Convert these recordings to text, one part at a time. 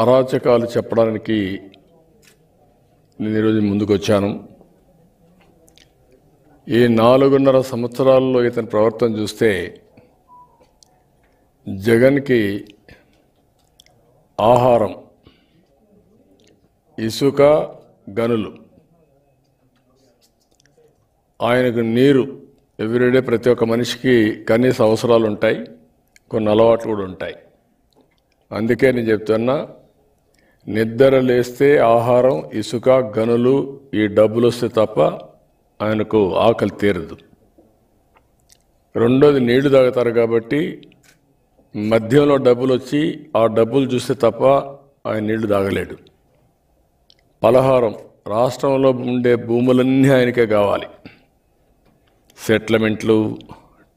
అరాచకాలు చెప్పడానికి నేను ఈరోజు ముందుకు వచ్చాను ఈ నాలుగున్నర సంవత్సరాల్లో ఇతని ప్రవర్తన చూస్తే జగన్కి ఆహారం ఇసుక గనులు ఆయనకు నీరు ఎవ్రీడే ప్రతి ఒక్క మనిషికి కనీస అవసరాలు ఉంటాయి కొన్ని అలవాట్లు కూడా ఉంటాయి అందుకే నేను చెప్తున్నా నిద్ర లేస్తే ఆహారం ఇసుక గనులు ఈ డబ్బులు వస్తే తప్ప ఆయనకు ఆకలి తీరదు రెండోది నీళ్లు తాగుతారు కాబట్టి మద్యంలో డబ్బులు వచ్చి ఆ డబ్బులు చూస్తే తప్ప ఆయన నీళ్లు తాగలేడు పలహారం రాష్ట్రంలో ఉండే భూములన్నీ ఆయనకే కావాలి సెటిల్మెంట్లు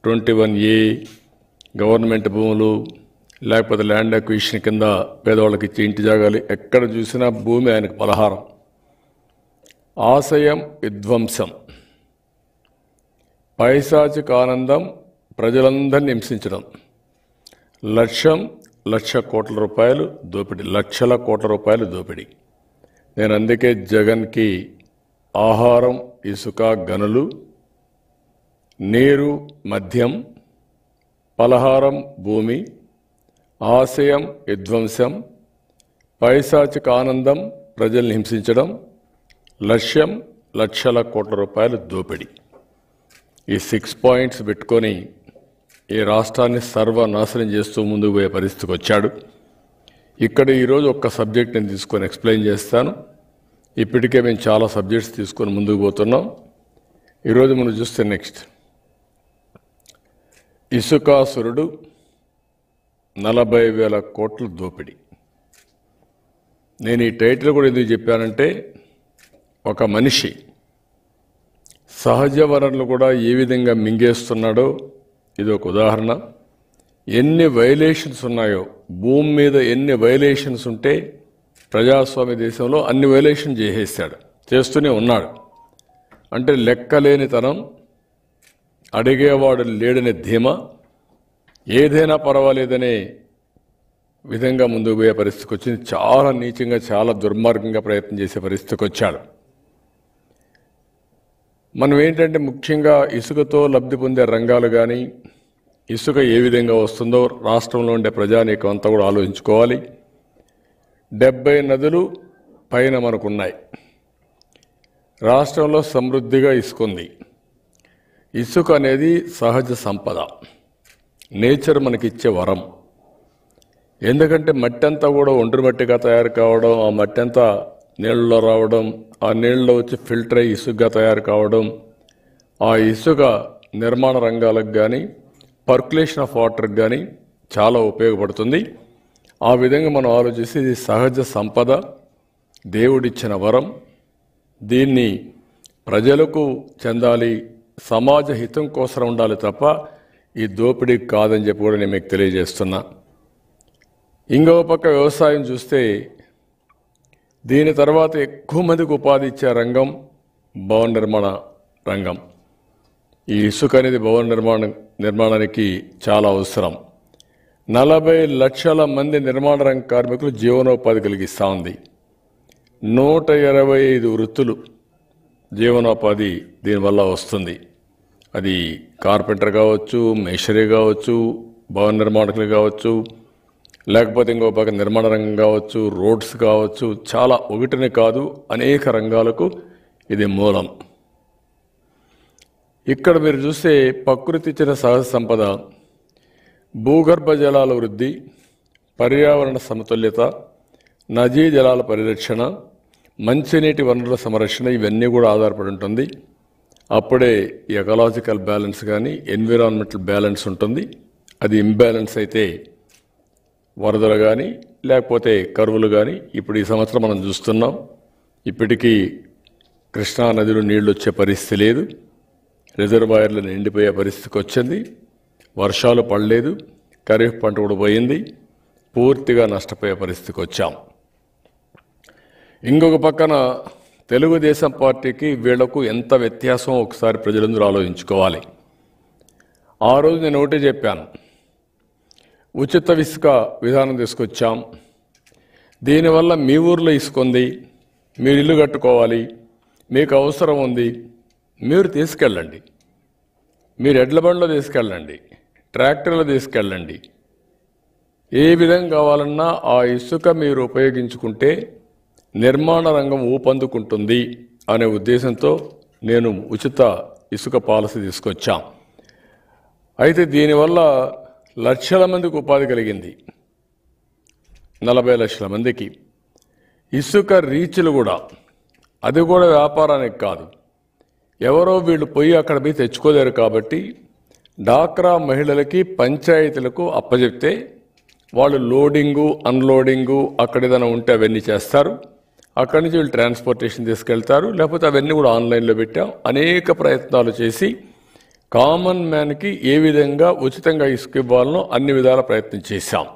ట్వంటీ వన్ ఏ గవర్నమెంట్ భూములు లేకపోతే ల్యాండ్ అక్విజిషన్ కింద పేదవాళ్ళకి ఇచ్చే ఇంటి జాగాలి ఎక్కడ చూసినా భూమి ఆయనకు పలహారం ఆశయం విధ్వంసం పైశాచిక ఆనందం ప్రజలందరినీ హింసించడం లక్ష్యం లక్ష కోట్ల రూపాయలు దోపిడీ లక్షల కోట్ల రూపాయలు దోపిడి నేను అందుకే జగన్కి ఆహారం ఇసుక గనులు నీరు మద్యం పలహారం భూమి ఆశయం విధ్వంసం పైశాచిక ఆనందం ప్రజల్ని హింసించడం లక్ష్యం లక్షల కోట్ల రూపాయల దోపిడి ఈ సిక్స్ పాయింట్స్ పెట్టుకొని ఈ రాష్ట్రాన్ని సర్వనాశనం చేస్తూ ముందుకు పోయే పరిస్థితికి వచ్చాడు ఇక్కడ ఈరోజు ఒక్క సబ్జెక్ట్ నేను తీసుకొని ఎక్స్ప్లెయిన్ చేస్తాను ఇప్పటికే మేము చాలా సబ్జెక్ట్స్ తీసుకొని ముందుకు పోతున్నాం ఈరోజు మనం చూస్తే నెక్స్ట్ ఇసుకాసురుడు నలభై వేల కోట్ల దోపిడీ నేను ఈ టైటిల్ కూడా ఎందుకు చెప్పానంటే ఒక మనిషి సహజ వనరులు కూడా ఏ విధంగా మింగేస్తున్నాడో ఇది ఒక ఉదాహరణ ఎన్ని వైలేషన్స్ ఉన్నాయో భూమి మీద ఎన్ని వైలేషన్స్ ఉంటే ప్రజాస్వామ్య దేశంలో అన్ని వైలేషన్ చేసేసాడు చేస్తూనే ఉన్నాడు అంటే లెక్కలేనితనం అడిగేవాడు లేడనే ధీమా ఏదైనా పర్వాలేదనే విధంగా ముందుకు పోయే పరిస్థితికి వచ్చింది చాలా నీచంగా చాలా దుర్మార్గంగా ప్రయత్నం చేసే పరిస్థితికి వచ్చాడు మనం ఏంటంటే ముఖ్యంగా ఇసుకతో లబ్ధి పొందే రంగాలు కానీ ఇసుక ఏ విధంగా వస్తుందో రాష్ట్రంలో ఉండే ప్రజానీకం అంతా కూడా ఆలోచించుకోవాలి డెబ్బై నదులు పైన మనకున్నాయి రాష్ట్రంలో సమృద్ధిగా ఇసుకుంది ఇసుక అనేది సహజ సంపద నేచర్ మనకిచ్చే వరం ఎందుకంటే మట్టి అంతా కూడా ఒండ్రి మట్టిగా తయారు కావడం ఆ మట్టి అంతా నీళ్ళలో రావడం ఆ నీళ్ళలో వచ్చి ఫిల్టర్ అయ్యి ఇసుగ్గా తయారు కావడం ఆ ఇసుక నిర్మాణ రంగాలకు కానీ పర్కులేషన్ ఆఫ్ వాటర్కి కానీ చాలా ఉపయోగపడుతుంది ఆ విధంగా మనం ఆలోచిస్తే ఇది సహజ సంపద దేవుడిచ్చిన వరం దీన్ని ప్రజలకు చెందాలి సమాజ హితం కోసం ఉండాలి తప్ప ఈ దోపిడీ కాదని చెప్పి కూడా నేను మీకు తెలియజేస్తున్నా ఇంకో పక్క వ్యవసాయం చూస్తే దీని తర్వాత ఎక్కువ మందికి ఉపాధి ఇచ్చే రంగం భవన నిర్మాణ రంగం ఈ ఇసుక అనేది భవన నిర్మాణ నిర్మాణానికి చాలా అవసరం నలభై లక్షల మంది నిర్మాణ రంగ కార్మికులు జీవనోపాధి కలిగిస్తూ ఉంది నూట ఇరవై ఐదు వృత్తులు జీవనోపాధి దీనివల్ల వస్తుంది అది కార్పెంటర్ కావచ్చు మేషరీ కావచ్చు భవన నిర్మాణకులు కావచ్చు లేకపోతే ఇంకో పక్క నిర్మాణ రంగం కావచ్చు రోడ్స్ కావచ్చు చాలా ఒకటినే కాదు అనేక రంగాలకు ఇది మూలం ఇక్కడ మీరు చూస్తే ప్రకృతి ఇచ్చిన సహజ సంపద భూగర్భ జలాల వృద్ధి పర్యావరణ సమతుల్యత నదీ జలాల పరిరక్షణ మంచినీటి వనరుల సంరక్షణ ఇవన్నీ కూడా ఆధారపడి ఉంటుంది అప్పుడే ఎకలాజికల్ బ్యాలెన్స్ కానీ ఎన్విరాన్మెంటల్ బ్యాలెన్స్ ఉంటుంది అది ఇంబ్యాలెన్స్ అయితే వరదలు కానీ లేకపోతే కరువులు కానీ ఇప్పుడు ఈ సంవత్సరం మనం చూస్తున్నాం ఇప్పటికీ కృష్ణా నీళ్లు వచ్చే పరిస్థితి లేదు రిజర్వాయర్లు నిండిపోయే పరిస్థితికి వచ్చింది వర్షాలు పడలేదు ఖరీఫ్ పంట కూడా పోయింది పూర్తిగా నష్టపోయే పరిస్థితికి వచ్చాం ఇంకొక పక్కన తెలుగుదేశం పార్టీకి వీళ్లకు ఎంత వ్యత్యాసం ఒకసారి ప్రజలందరూ ఆలోచించుకోవాలి ఆ రోజు నేను ఒకటే చెప్పాను ఉచిత ఇసుక విధానం తీసుకొచ్చాం దీనివల్ల మీ ఊర్లో ఇసుకుంది మీరు ఇల్లు కట్టుకోవాలి మీకు అవసరం ఉంది మీరు తీసుకెళ్ళండి మీరు ఎడ్ల బండ్లో తీసుకెళ్ళండి ట్రాక్టర్లో తీసుకెళ్ళండి ఏ విధంగా కావాలన్నా ఆ ఇసుక మీరు ఉపయోగించుకుంటే నిర్మాణ రంగం ఊపందుకుంటుంది అనే ఉద్దేశంతో నేను ఉచిత ఇసుక పాలసీ తీసుకొచ్చాం అయితే దీనివల్ల లక్షల మందికి ఉపాధి కలిగింది నలభై లక్షల మందికి ఇసుక రీచ్లు కూడా అది కూడా వ్యాపారానికి కాదు ఎవరో వీళ్ళు పోయి అక్కడ పోయి తెచ్చుకోలేరు కాబట్టి డాక్రా మహిళలకి పంచాయతీలకు అప్పజెప్తే వాళ్ళు లోడింగు అన్లోడింగు అక్కడ ఏదైనా ఉంటే అవన్నీ చేస్తారు అక్కడి నుంచి వీళ్ళు ట్రాన్స్పోర్టేషన్ తీసుకెళ్తారు లేకపోతే అవన్నీ కూడా ఆన్లైన్లో పెట్టాం అనేక ప్రయత్నాలు చేసి కామన్ మ్యాన్కి ఏ విధంగా ఉచితంగా ఇసుక ఇవ్వాలనో అన్ని విధాల ప్రయత్నం చేశాం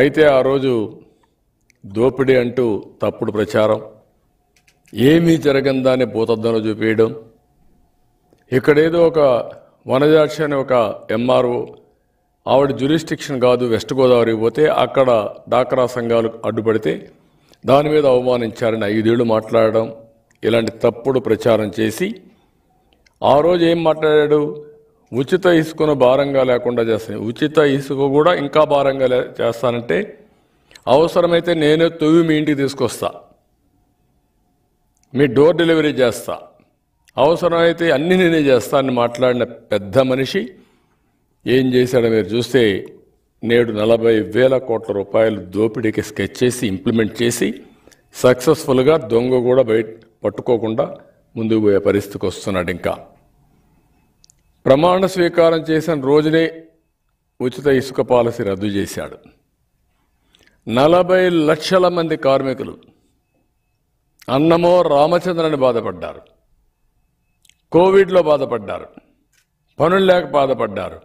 అయితే ఆ రోజు దోపిడీ అంటూ తప్పుడు ప్రచారం ఏమీ జరగందానే భూతద్దంలో చూపించడం ఇక్కడేదో ఒక వనజాక్షి అనే ఒక ఎంఆర్ఓ ఆవిడ జ్యూరిస్టిక్షన్ కాదు వెస్ట్ గోదావరి పోతే అక్కడ డాక్రా సంఘాలు అడ్డుపడితే దాని మీద అవమానించారని ఐదేళ్లు మాట్లాడడం ఇలాంటి తప్పుడు ప్రచారం చేసి ఆ రోజు ఏం మాట్లాడాడు ఉచిత ఇసుకను భారంగా లేకుండా చేస్తాను ఉచిత ఇసుక కూడా ఇంకా భారంగా చేస్తానంటే అవసరమైతే నేనే తొవ్వి మీ ఇంటికి తీసుకొస్తా మీ డోర్ డెలివరీ చేస్తా అవసరమైతే అన్నీ నేనే చేస్తా అని మాట్లాడిన పెద్ద మనిషి ఏం చేశాడో మీరు చూస్తే నేడు నలభై వేల కోట్ల రూపాయలు దోపిడీకి స్కెచ్ చేసి ఇంప్లిమెంట్ చేసి సక్సెస్ఫుల్గా దొంగ కూడా బయట పట్టుకోకుండా ముందుకు పోయే పరిస్థితికి వస్తున్నాడు ఇంకా ప్రమాణ స్వీకారం చేసిన రోజునే ఉచిత ఇసుక పాలసీ రద్దు చేశాడు నలభై లక్షల మంది కార్మికులు అన్నమో రామచంద్రని బాధపడ్డారు కోవిడ్లో బాధపడ్డారు పనులు లేక బాధపడ్డారు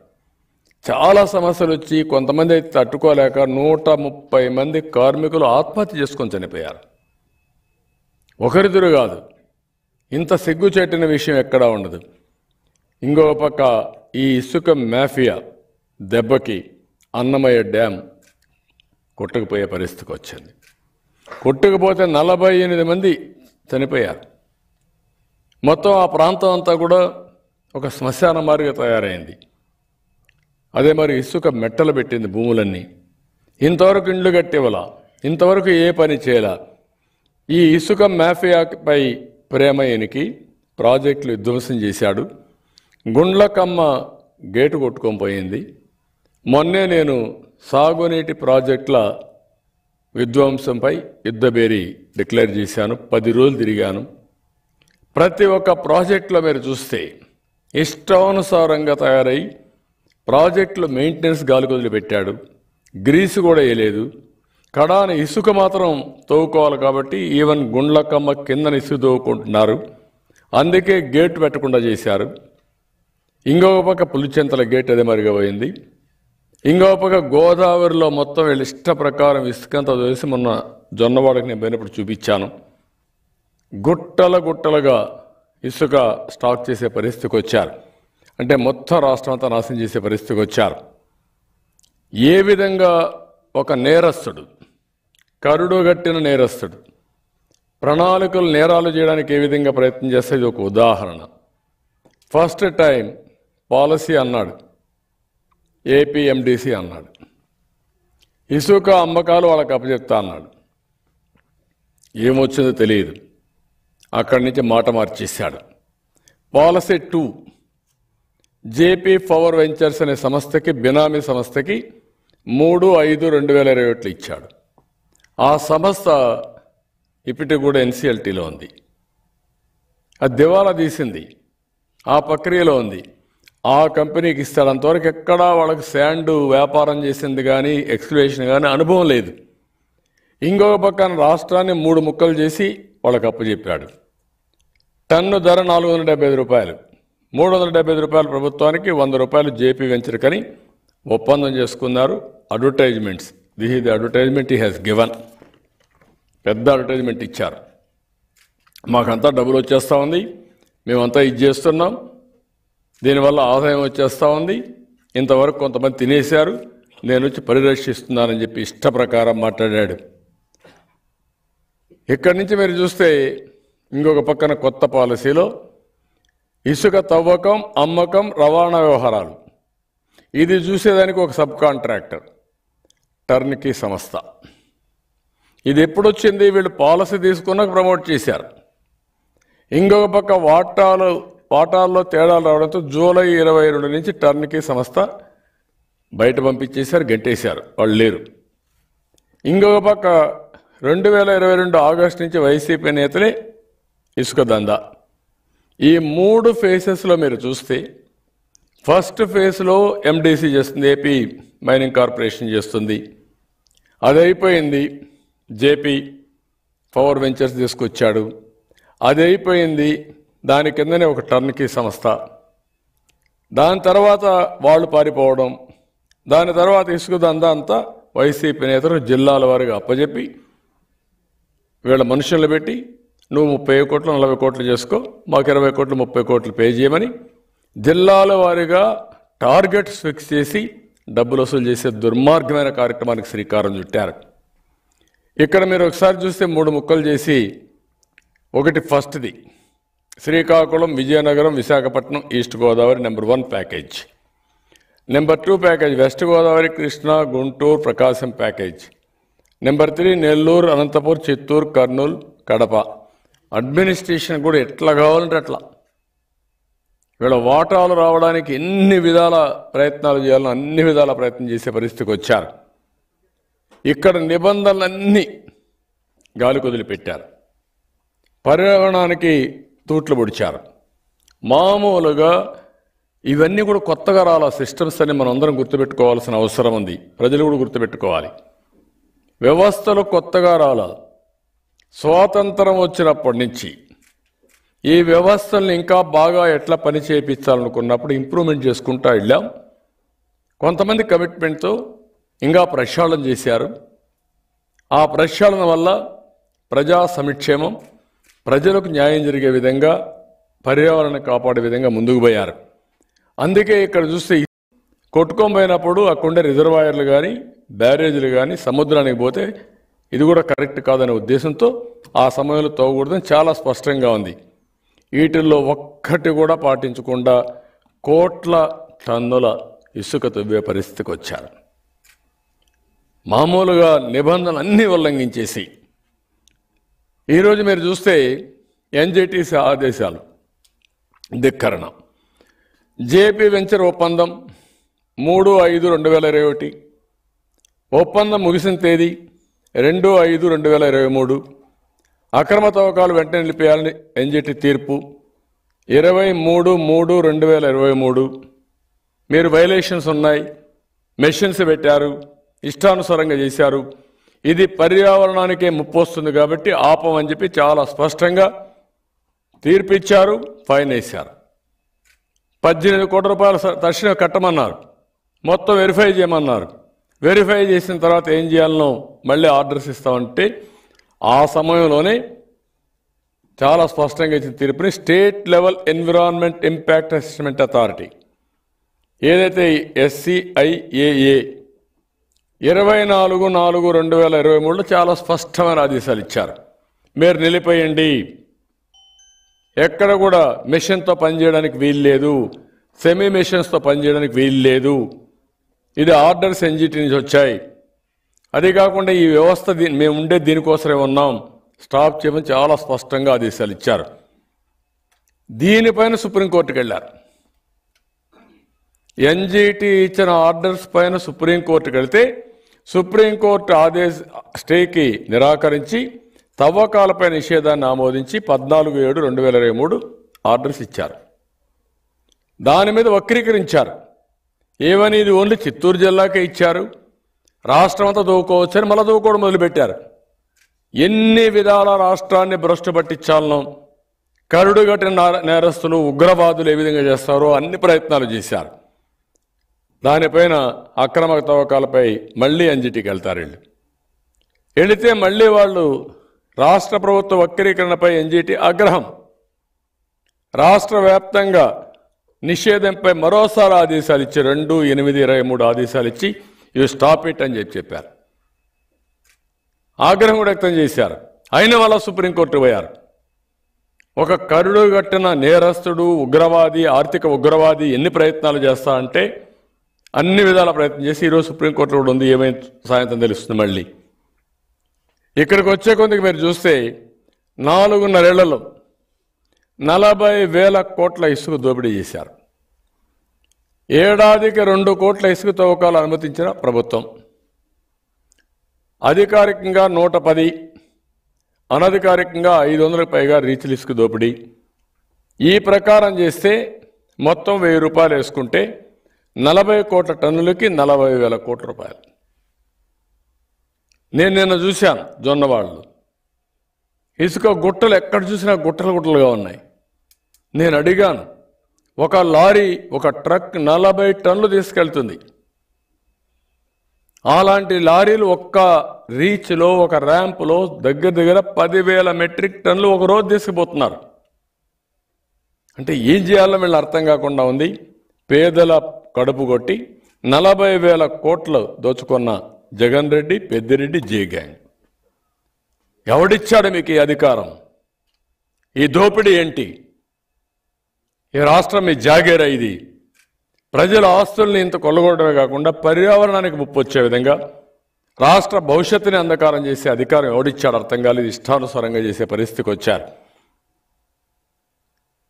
చాలా సమస్యలు వచ్చి కొంతమంది అయితే తట్టుకోలేక నూట ముప్పై మంది కార్మికులు ఆత్మహత్య చేసుకొని చనిపోయారు ఒకరిద్దరు కాదు ఇంత చెట్టిన విషయం ఎక్కడా ఉండదు ఇంకో పక్క ఈ ఇసుక మాఫియా దెబ్బకి అన్నమయ్య డ్యామ్ కొట్టుకుపోయే పరిస్థితికి వచ్చింది కొట్టుకుపోతే నలభై ఎనిమిది మంది చనిపోయారు మొత్తం ఆ ప్రాంతం అంతా కూడా ఒక శ్మశాన మార్గం తయారైంది అదే మరి ఇసుక మెట్టలు పెట్టింది భూములన్నీ ఇంతవరకు ఇండ్లు కట్టివల ఇంతవరకు ఏ పని చేయాల ఈ ఇసుక మాఫియాపై ప్రేమ ఎనికి ప్రాజెక్టులు ధ్వంసం చేశాడు గుండ్లకమ్మ గేటు కొట్టుకొని పోయింది మొన్నే నేను సాగునీటి ప్రాజెక్టుల విధ్వంసంపై యుద్ధబేరి డిక్లేర్ చేశాను పది రోజులు తిరిగాను ప్రతి ఒక్క ప్రాజెక్టులో మీరు చూస్తే ఇష్టానుసారంగా తయారై ప్రాజెక్టులు మెయింటెనెన్స్ గాలికి వదిలిపెట్టాడు గ్రీసు కూడా వేయలేదు కడాన ఇసుక మాత్రం తోవుకోవాలి కాబట్టి ఈవెన్ గుండ్లకమ్మ కింద ఇసుక తోవుకుంటున్నారు అందుకే గేట్ పెట్టకుండా చేశారు ఇంకొక పక్క పులిచెంతల గేట్ అదే మరిగిపోయింది ఇంకొక పక్క గోదావరిలో మొత్తం వీళ్ళ ఇష్ట ప్రకారం ఇసుకంతా వేసి మొన్న జొన్నవాడకి నేను పోయినప్పుడు చూపించాను గుట్టల గుట్టలుగా ఇసుక స్టాక్ చేసే పరిస్థితికి వచ్చారు అంటే మొత్తం రాష్ట్రం అంతా నాశనం చేసే పరిస్థితికి వచ్చారు ఏ విధంగా ఒక నేరస్తుడు కరుడుగట్టిన నేరస్తుడు ప్రణాళికలు నేరాలు చేయడానికి ఏ విధంగా ప్రయత్నం చేస్తే ఇది ఒక ఉదాహరణ ఫస్ట్ టైం పాలసీ అన్నాడు ఏపీఎండిసి అన్నాడు ఇసుక అమ్మకాలు వాళ్ళకి అప్పచెప్తా అన్నాడు ఏమొచ్చిందో తెలియదు అక్కడి నుంచి మాట మార్చేశాడు policy to JP power ventures అనే సంస్థకి బినామీ సంస్థకి మూడు ఐదు రెండు వేల ఇరవై ఒకటి ఇచ్చాడు ఆ సంస్థ ఇప్పటి కూడా ఎన్సిఎల్టీలో ఉంది అది దివాలా తీసింది ఆ ప్రక్రియలో ఉంది ఆ కంపెనీకి ఇస్తాడు అంతవరకు ఎక్కడా వాళ్ళకి శాండు వ్యాపారం చేసింది కానీ ఎక్స్ప్లేషన్ కానీ అనుభవం లేదు ఇంకొక పక్కన రాష్ట్రాన్ని మూడు ముక్కలు చేసి వాళ్ళకి చెప్పాడు టన్ను ధర నాలుగు వందల డెబ్బై ఐదు రూపాయలు మూడు వందల డెబ్బై ఐదు రూపాయలు ప్రభుత్వానికి వంద రూపాయలు జేపీ కని ఒప్పందం చేసుకున్నారు advertisements this is the advertisement he has given పెద్ద అడ్వర్టైజ్మెంట్ ఇచ్చారు మాకంతా డబ్బులు వచ్చేస్తూ ఉంది మేమంతా ఇది చేస్తున్నాం దీనివల్ల ఆదాయం వచ్చేస్తూ ఉంది ఇంతవరకు కొంతమంది తినేశారు నేను వచ్చి పరిరక్షిస్తున్నానని చెప్పి ఇష్ట ప్రకారం మాట్లాడాడు ఇక్కడి నుంచి మీరు చూస్తే ఇంకొక పక్కన కొత్త పాలసీలో ఇసుక తవ్వకం అమ్మకం రవాణా వ్యవహారాలు ఇది చూసేదానికి ఒక సబ్ కాంట్రాక్టర్ టర్న్కీ సంస్థ ఇది ఎప్పుడొచ్చింది వీళ్ళు పాలసీ తీసుకున్నాక ప్రమోట్ చేశారు ఇంకొక పక్క వాటాలు వాటాల్లో తేడాలు రావడంతో జూలై ఇరవై రెండు నుంచి టర్న్కీ సంస్థ బయట పంపించేశారు గట్టేశారు వాళ్ళు లేరు ఇంకొక పక్క రెండు వేల ఇరవై రెండు ఆగస్టు నుంచి వైసీపీ నేతలే ఇసుక దందా ఈ మూడు ఫేసెస్లో మీరు చూస్తే ఫస్ట్ ఫేజ్లో ఎండిసి చేస్తుంది ఏపీ మైనింగ్ కార్పొరేషన్ చేస్తుంది అది అయిపోయింది జేపీ పవర్ వెంచర్స్ తీసుకొచ్చాడు అది అయిపోయింది దాని కిందనే ఒక టర్న్కి సంస్థ దాని తర్వాత వాళ్ళు పారిపోవడం దాని తర్వాత ఇసుక దందా అంతా వైసీపీ నేతలు జిల్లాల వారిగా అప్పజెప్పి వీళ్ళ మనుషులను పెట్టి నువ్వు ముప్పై కోట్లు నలభై కోట్లు చేసుకో మాకు ఇరవై కోట్లు ముప్పై కోట్లు పే చేయమని జిల్లాల వారీగా టార్గెట్స్ ఫిక్స్ చేసి డబ్బులు వసూలు చేసే దుర్మార్గమైన కార్యక్రమానికి శ్రీకారం చుట్టారు ఇక్కడ మీరు ఒకసారి చూస్తే మూడు ముక్కలు చేసి ఒకటి ఫస్ట్ది Srikakulam Vizianagaram Visakhapatnam east Godavari number one package number two package west Godavari Krishna Guntur Prakasam package number three Nellore Anantapur Chittoor Kurnool Kadapa administration కూడా ఎట్లా కావాలంటే అట్లా వీళ్ళ వాటాలు రావడానికి ఎన్ని విధాల ప్రయత్నాలు చేయాలని అన్ని విధాల ప్రయత్నం చేసే పరిస్థితికి వచ్చారు ఇక్కడ నిబంధనలన్నీ గాలి కుదిలిపెట్టారు పర్యావరణానికి తూట్లు పొడిచారు మామూలుగా ఇవన్నీ కూడా కొత్తగా రాల సిస్టమ్స్ అని మనం అందరం గుర్తుపెట్టుకోవాల్సిన అవసరం ఉంది ప్రజలు కూడా గుర్తుపెట్టుకోవాలి వ్యవస్థలు కొత్తగా రాలేదు స్వాతంత్రం వచ్చినప్పటి నుంచి ఈ వ్యవస్థల్ని ఇంకా బాగా ఎట్లా పని చేయించాలనుకున్నప్పుడు ఇంప్రూవ్మెంట్ చేసుకుంటా వెళ్ళాం కొంతమంది కమిట్మెంట్తో ఇంకా ప్రక్షాళన చేశారు ఆ ప్రక్షాళన వల్ల ప్రజా సంక్షేమం ప్రజలకు న్యాయం జరిగే విధంగా పర్యావరణం కాపాడే విధంగా ముందుకు పోయారు అందుకే ఇక్కడ చూస్తే కొట్టుకోబోయినప్పుడు పోయినప్పుడు ఉండే రిజర్వాయర్లు కానీ బ్యారేజీలు కానీ సముద్రానికి పోతే ఇది కూడా కరెక్ట్ కాదనే ఉద్దేశంతో ఆ సమయంలో తవ్వకూడదని చాలా స్పష్టంగా ఉంది వీటిల్లో ఒక్కటి కూడా పాటించకుండా కోట్ల టన్నుల ఇసుక తవ్వే పరిస్థితికి వచ్చారు మామూలుగా నిబంధనలు అన్నీ ఉల్లంఘించేసి ఈరోజు మీరు చూస్తే ఎన్జిటిసి ఆదేశాలు ధిక్కరణ జేపీ వెంచర్ ఒప్పందం మూడు ఐదు రెండు వేల ఇరవై ఒకటి ఒప్పందం ముగిసిన తేదీ రెండు ఐదు రెండు వేల ఇరవై మూడు అక్రమ తవ్వకాలు వెంటనే నిలిపేయాలని ఎన్జిటి తీర్పు ఇరవై మూడు మూడు రెండు వేల ఇరవై మూడు మీరు వైలేషన్స్ ఉన్నాయి మెషిన్స్ పెట్టారు ఇష్టానుసారంగా చేశారు ఇది పర్యావరణానికే ముప్పు వస్తుంది కాబట్టి ఆపం అని చెప్పి చాలా స్పష్టంగా తీర్పిచ్చారు ఫైన్ వేశారు పద్దెనిమిది కోట్ల రూపాయల తక్షణం కట్టమన్నారు మొత్తం వెరిఫై చేయమన్నారు వెరిఫై చేసిన తర్వాత ఏం చేయాలనో మళ్ళీ ఆర్డర్స్ ఇస్తామంటే ఆ సమయంలోనే చాలా స్పష్టంగా ఇచ్చిన తీర్పుని state level environment impact assessment authority ఏదైతే ఎస్సిఐఏఏ ఇరవై నాలుగు నాలుగు రెండు వేల ఇరవై మూడులో చాలా స్పష్టమైన ఆదేశాలు ఇచ్చారు మీరు నిలిపేయండి ఎక్కడ కూడా మిషన్తో పనిచేయడానికి వీలు లేదు సెమీ మిషన్స్తో పనిచేయడానికి వీలు లేదు ఇది ఆర్డర్స్ ఎన్జిటి నుంచి వచ్చాయి అదే కాకుండా ఈ వ్యవస్థ మేము ఉండే దీనికోసమే ఉన్నాం స్టాప్ చేయమని చాలా స్పష్టంగా ఆదేశాలు ఇచ్చారు దీనిపైన సుప్రీంకోర్టుకు వెళ్ళారు ఎన్జిటి ఇచ్చిన ఆర్డర్స్ పైన సుప్రీంకోర్టుకు వెళితే సుప్రీంకోర్టు ఆదేశ స్టేకి నిరాకరించి తవ్వకాలపై నిషేధాన్ని ఆమోదించి పద్నాలుగు ఏడు రెండు వేల ఇరవై మూడు ఆర్డర్స్ ఇచ్చారు దాని మీద వక్రీకరించారు ఏమని ఇది ఓన్లీ చిత్తూరు జిల్లాకే ఇచ్చారు రాష్ట్రం అంతా అని మళ్ళీ దూకోవడం మొదలుపెట్టారు ఎన్ని విధాల రాష్ట్రాన్ని భ్రష్టు పట్టించాలను కరుడుగట్టిన నేరస్తులు ఉగ్రవాదులు ఏ విధంగా చేస్తారో అన్ని ప్రయత్నాలు చేశారు దానిపైన అక్రమ తవ్వకాలపై మళ్ళీ అంజిటికి వెళ్తారు వెళితే మళ్ళీ వాళ్ళు రాష్ట్ర ప్రభుత్వ వక్రీకరణపై ఎన్జిటి ఆగ్రహం రాష్ట్ర వ్యాప్తంగా నిషేధంపై మరోసారి ఆదేశాలు ఇచ్చి రెండు ఎనిమిది ఇరవై మూడు ఆదేశాలు ఇచ్చి ఇవి స్టాప్ ఇట్ అని చెప్పి చెప్పారు ఆగ్రహం కూడా వ్యక్తం చేశారు అయిన వల్ల సుప్రీంకోర్టు పోయారు ఒక కరుడు కట్టిన నేరస్తుడు ఉగ్రవాది ఆర్థిక ఉగ్రవాది ఎన్ని ప్రయత్నాలు చేస్తా అంటే అన్ని విధాల ప్రయత్నం చేసి ఈరోజు సుప్రీంకోర్టు కూడా ఉంది ఏమైంది సాయంత్రం తెలుస్తుంది మళ్ళీ ఇక్కడికి వచ్చే కొద్దిగా మీరు చూస్తే నాలుగున్నరేళ్లలో నలభై వేల కోట్ల ఇసుక దోపిడీ చేశారు ఏడాదికి రెండు కోట్ల ఇసుక తవ్వకాలు అనుమతించిన ప్రభుత్వం అధికారికంగా నూట పది అనధికారికంగా ఐదు వందలకు పైగా రీచ్లు ఇసుక దోపిడీ ఈ ప్రకారం చేస్తే మొత్తం వెయ్యి రూపాయలు వేసుకుంటే నలభై కోట్ల టన్నులకి నలభై వేల కోట్ల రూపాయలు నేను నిన్న చూశాను జొన్నవాళ్ళు ఇసుక గుట్టలు ఎక్కడ చూసినా గుట్టలు గుట్టలుగా ఉన్నాయి నేను అడిగాను ఒక లారీ ఒక ట్రక్ నలభై టన్లు తీసుకెళ్తుంది అలాంటి లారీలు ఒక్క రీచ్లో ఒక ర్యాంపులో దగ్గర దగ్గర పదివేల మెట్రిక్ టన్నులు ఒక రోజు తీసుకుపోతున్నారు అంటే ఏం చేయాలో వీళ్ళు అర్థం కాకుండా ఉంది పేదల కడుపు కొట్టి నలభై వేల కోట్లు దోచుకున్న జగన్ రెడ్డి పెద్దిరెడ్డి జే గ్యాంగ్ ఎవడిచ్చాడు మీకు ఈ అధికారం ఈ దోపిడీ ఏంటి ఈ రాష్ట్రం మీ జాగేరా ఇది ప్రజల ఆస్తుల్ని ఇంత కొల్లగొట్టడమే కాకుండా పర్యావరణానికి ముప్పు వచ్చే విధంగా రాష్ట్ర భవిష్యత్తుని అంధకారం చేసే అధికారం ఎవడిచ్చాడు అర్థం కాలేదు ఇష్టానుసారంగా చేసే పరిస్థితికి వచ్చారు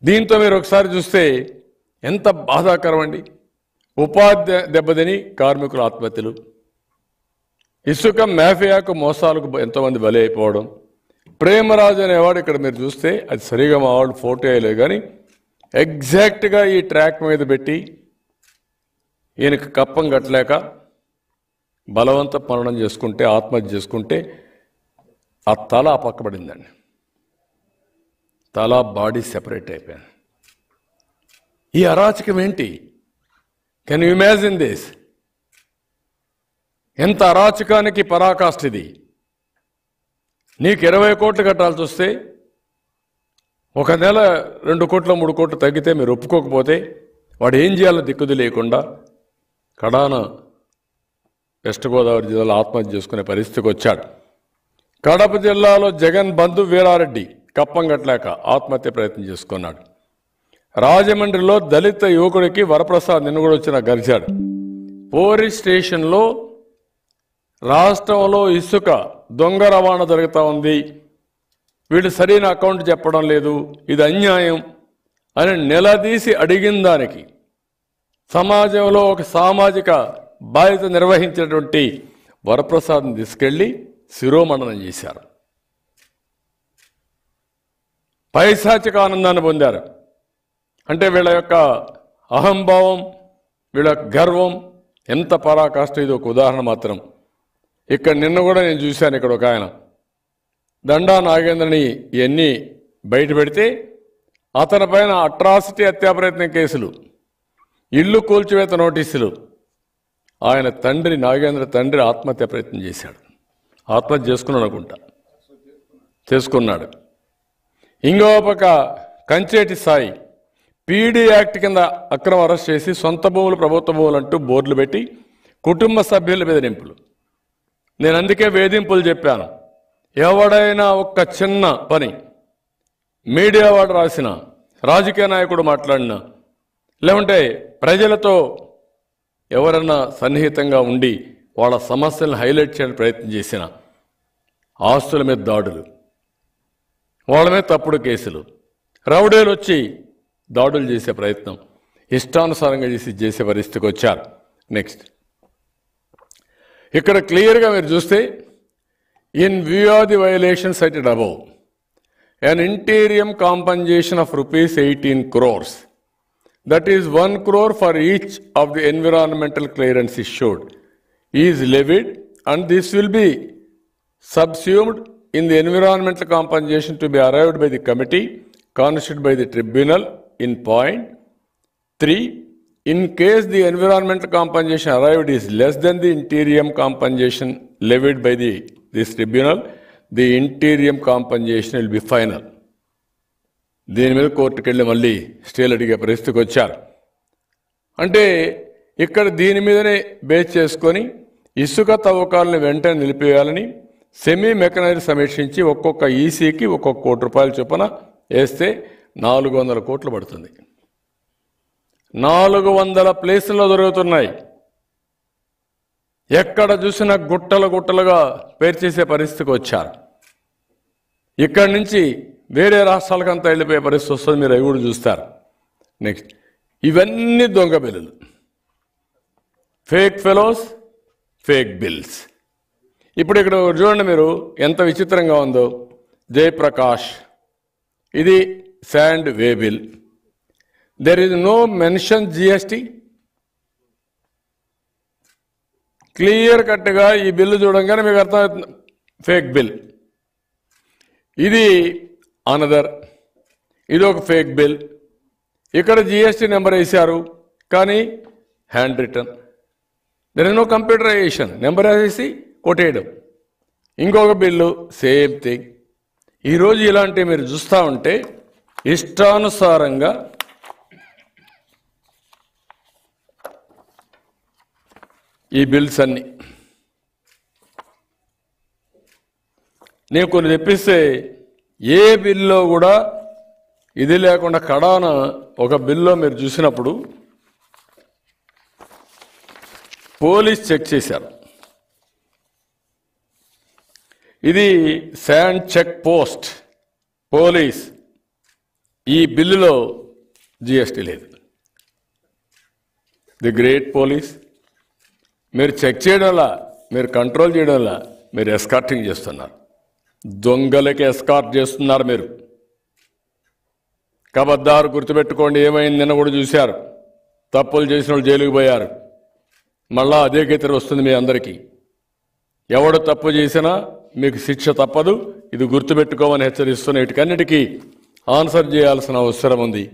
దీంతో మీరు ఒకసారి చూస్తే ఎంత బాధాకరం అండి ఉపాధి దెబ్బతిని కార్మికుల ఆత్మహత్యలు ఇసుక మేఫియాకు మోసాలకు ఎంతోమంది బలి అయిపోవడం ప్రేమరాజు అనేవాడు ఇక్కడ మీరు చూస్తే అది సరిగా మావాడు ఫోటో వేయలేదు కానీ ఎగ్జాక్ట్గా ఈ ట్రాక్ మీద పెట్టి ఈయనకు కప్పం కట్టలేక బలవంత పనడం చేసుకుంటే ఆత్మహత్య చేసుకుంటే ఆ తల పక్కబడిందండి తల బాడీ సెపరేట్ అయిపోయింది ఈ అరాచకం ఏంటి కెన్ యూ ఇమాజిన్ దిస్ ఎంత అరాచకానికి పరాకాష్ఠ ఇది నీకు ఇరవై కోట్లు కట్టాల్సి వస్తే ఒక నెల రెండు కోట్ల మూడు కోట్లు తగ్గితే మీరు ఒప్పుకోకపోతే వాడు ఏం చేయాలో దిక్కుది లేకుండా కడాన వెస్ట్ గోదావరి జిల్లాలో ఆత్మహత్య చేసుకునే పరిస్థితికి వచ్చాడు కడప జిల్లాలో జగన్ బంధు వీరారెడ్డి కప్పం కట్టలేక ఆత్మహత్య ప్రయత్నం చేసుకున్నాడు రాజమండ్రిలో దళిత యువకుడికి వరప్రసాద్ నిన్ను కూడా వచ్చిన గరిచాడు పోలీస్ స్టేషన్లో రాష్ట్రంలో ఇసుక దొంగ రవాణా జరుగుతూ ఉంది వీళ్ళు సరైన అకౌంట్ చెప్పడం లేదు ఇది అన్యాయం అని నిలదీసి అడిగిన దానికి సమాజంలో ఒక సామాజిక బాధ్యత నిర్వహించినటువంటి వరప్రసాద్ని తీసుకెళ్ళి శిరోమండనం చేశారు పైశాచిక ఆనందాన్ని పొందారు అంటే వీళ్ళ యొక్క అహంభావం వీళ్ళ గర్వం ఎంత పరాకాష్ట ఇది ఒక ఉదాహరణ మాత్రం ఇక్కడ నిన్న కూడా నేను చూశాను ఇక్కడ ఒక ఆయన దండా నాగేంద్రని ఇవన్నీ బయట పెడితే అతని పైన అట్రాసిటీ హత్యాప్రయత్నం కేసులు ఇల్లు కూల్చివేత నోటీసులు ఆయన తండ్రి నాగేంద్ర తండ్రి ఆత్మహత్య ప్రయత్నం చేశాడు ఆత్మహత్య చేసుకున్నాడు అనుకుంటా చేసుకున్నాడు ఇంకో పక్క కంచేటి సాయి పీడీ యాక్ట్ కింద అక్రమ అరెస్ట్ చేసి సొంత భూములు ప్రభుత్వ భూములు అంటూ బోర్డులు పెట్టి కుటుంబ సభ్యుల బెదిరింపులు నేను అందుకే వేధింపులు చెప్పాను ఎవడైనా ఒక్క చిన్న పని మీడియా వాడు రాసిన రాజకీయ నాయకుడు మాట్లాడినా లేవంటే ప్రజలతో ఎవరన్నా సన్నిహితంగా ఉండి వాళ్ళ సమస్యలను హైలైట్ చేయడానికి ప్రయత్నం చేసిన ఆస్తుల మీద దాడులు వాళ్ళ మీద తప్పుడు కేసులు రౌడీలు వచ్చి దాడులు చేసే ప్రయత్నం ఇష్టానుసారంగా చేసి చేసే పరిస్థితికి వచ్చారు నెక్స్ట్ ఇక్కడ క్లియర్గా మీరు చూస్తే In view of the violation cited above, an interim compensation of rupees 18 crores, that is 1 crore for each of the environmental clearance issued, is levied and this will be subsumed in the environmental compensation to be arrived by the committee constituted by the tribunal in point 3. In case the environmental compensation arrived is less than the interim compensation levied by the this tribunal the interim compensation will be final దీని మీద కోర్టుకు వెళ్ళి మళ్ళీ స్టేలు అడిగే పరిస్థితికి వచ్చారు అంటే ఇక్కడ దీని మీదనే బేస్ చేసుకొని ఇసుక తవ్వకాలను వెంటనే నిలిపేయాలని సెమీ మెకనైజ్ సమీక్షించి ఒక్కొక్క ఈసీకి e ఒక్కొక్క కోటి రూపాయల చొప్పున వేస్తే నాలుగు వందల కోట్లు పడుతుంది నాలుగు వందల ప్లేసుల్లో దొరుకుతున్నాయి ఎక్కడ చూసినా గుట్టలు గుట్టలుగా పేర్చేసే పరిస్థితికి వచ్చారు ఇక్కడి నుంచి వేరే రాష్ట్రాలకంతా వెళ్ళిపోయే పరిస్థితి వస్తుంది మీరు అవి కూడా చూస్తారు నెక్స్ట్ ఇవన్నీ దొంగ బిల్లులు ఫేక్ ఫెలోస్ ఫేక్ బిల్స్ ఇప్పుడు ఇక్కడ చూడండి మీరు ఎంత విచిత్రంగా ఉందో జయప్రకాష్ ఇది sand way bill there is no mention GST clear కట్గా ఈ బిల్లు చూడంగానే మీకు అర్థమవుతుంది ఫేక్ బిల్ ఇది అనదర్ ఇది ఒక ఫేక్ బిల్ ఇక్కడ జిఎస్టీ నెంబర్ వేశారు కానీ handwritten there is no computerisation number వేసేసి కొట్టేయడం ఇంకొక బిల్లు సేమ్ థింగ్ ఈరోజు ఇలాంటివి మీరు చూస్తూ ఉంటే ఇష్టానుసారంగా ఈ బిల్స్ అన్నీ నేను కొన్ని తెప్పిస్తే ఏ బిల్లో కూడా ఇది లేకుండా కడాన ఒక బిల్లో మీరు చూసినప్పుడు పోలీస్ చెక్ చేశారు ఇది శాండ్ చెక్ పోస్ట్ పోలీస్ ఈ బిల్లులో జిఎస్టీ లేదు ది గ్రేట్ పోలీస్ మీరు చెక్ చేయడంలా మీరు కంట్రోల్ చేయడంలా మీరు ఎస్కార్టింగ్ చేస్తున్నారు దొంగలకి ఎస్కార్ట్ చేస్తున్నారు మీరు కబద్దారు గుర్తుపెట్టుకోండి ఏమైంది నిన్న కూడా చూశారు తప్పులు చేసిన వాళ్ళు జైలుకు పోయారు మళ్ళా అదే గతిర వస్తుంది మీ అందరికీ ఎవడు తప్పు చేసినా మీకు శిక్ష తప్పదు ఇది గుర్తుపెట్టుకోమని హెచ్చరిస్తున్న వీటికన్నిటికీ ఆన్సర్ చేయాల్సిన అవసరం ఉంది